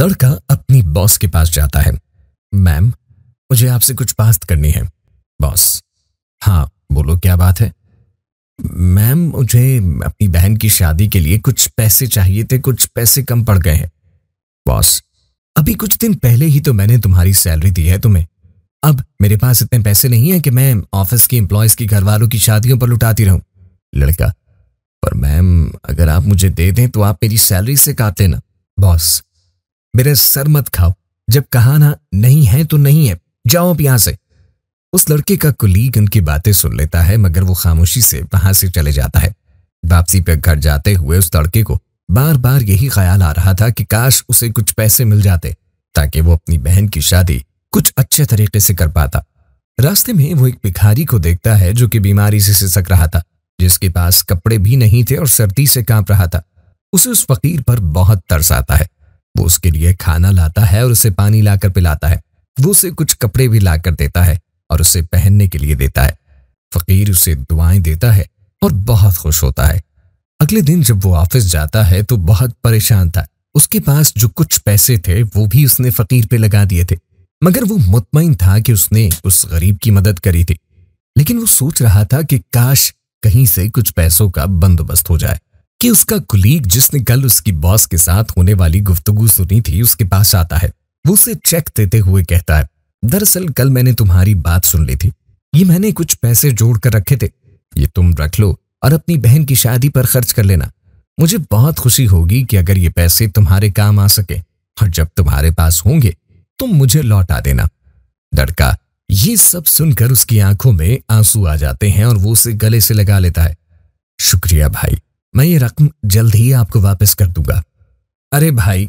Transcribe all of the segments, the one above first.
लड़का अपनी बॉस के पास जाता है मैम मुझे आपसे कुछ बात करनी है बॉस हाँ बोलो क्या बात है मैम मुझे अपनी बहन की शादी के लिए कुछ पैसे चाहिए थे कुछ पैसे कम पड़ गए हैं बॉस अभी कुछ दिन पहले ही तो मैंने तुम्हारी सैलरी दी है तुम्हें अब मेरे पास इतने पैसे नहीं है कि मैं ऑफिस के एम्प्लॉयज की घर वालों की शादियों पर लुटाती रहूं लड़का पर मैम अगर आप मुझे दे दें तो आप मेरी सैलरी से काट लेना बॉस मेरे सर मत खाओ जब कहा ना नहीं है तो नहीं है जाओ आप यहां से उस लड़के का कुलीग उनकी बातें सुन लेता है मगर वो खामोशी से वहां से चले जाता है वापसी पर घर जाते हुए उस लड़के को बार बार यही ख्याल आ रहा था कि काश उसे कुछ पैसे मिल जाते ताकि वो अपनी बहन की शादी कुछ अच्छे तरीके से कर पाता रास्ते में वो एक भिखारी को देखता है जो कि बीमारी से सिसक रहा था जिसके पास कपड़े भी नहीं थे और सर्दी से कांप रहा था उसे उस फकीर पर बहुत तरस आता है वो उसके लिए खाना लाता है और उसे पानी लाकर पिलाता है वो उसे कुछ कपड़े भी लाकर देता है और उसे पहनने के लिए देता है फकीर उसे दुआएं देता है और बहुत खुश होता है अगले दिन जब वो ऑफिस जाता है तो बहुत परेशान था उसके पास जो कुछ पैसे थे वो भी उसने फकीर पे लगा दिए थे मगर वो मुतमिन था कि उसने उस गरीब की मदद करी थी लेकिन वो सोच रहा था कि काश कहीं से कुछ पैसों का बंदोबस्त हो जाए कि उसका कुलीग जिसने कल उसकी बॉस के साथ होने वाली गुफ्तगु सुनी थी उसके पास आता है वो उसे चेक देते हुए कहता है दरअसल कल मैंने तुम्हारी बात सुन ली थी ये मैंने कुछ पैसे जोड़ कर रखे थे ये तुम रख लो और अपनी बहन की शादी पर खर्च कर लेना मुझे बहुत खुशी होगी कि अगर ये पैसे तुम्हारे काम आ सके और जब तुम्हारे पास होंगे तुम मुझे लौटा देना लड़का ये सब सुनकर उसकी आंखों में आंसू आ जाते हैं और वो उसे गले से लगा लेता है शुक्रिया भाई मैं ये रकम जल्द ही आपको वापस कर दूंगा अरे भाई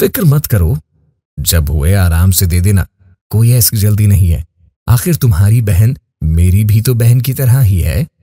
फिक्र मत करो जब हुए आराम से दे देना कोई ऐसी जल्दी नहीं है आखिर तुम्हारी बहन मेरी भी तो बहन की तरह ही है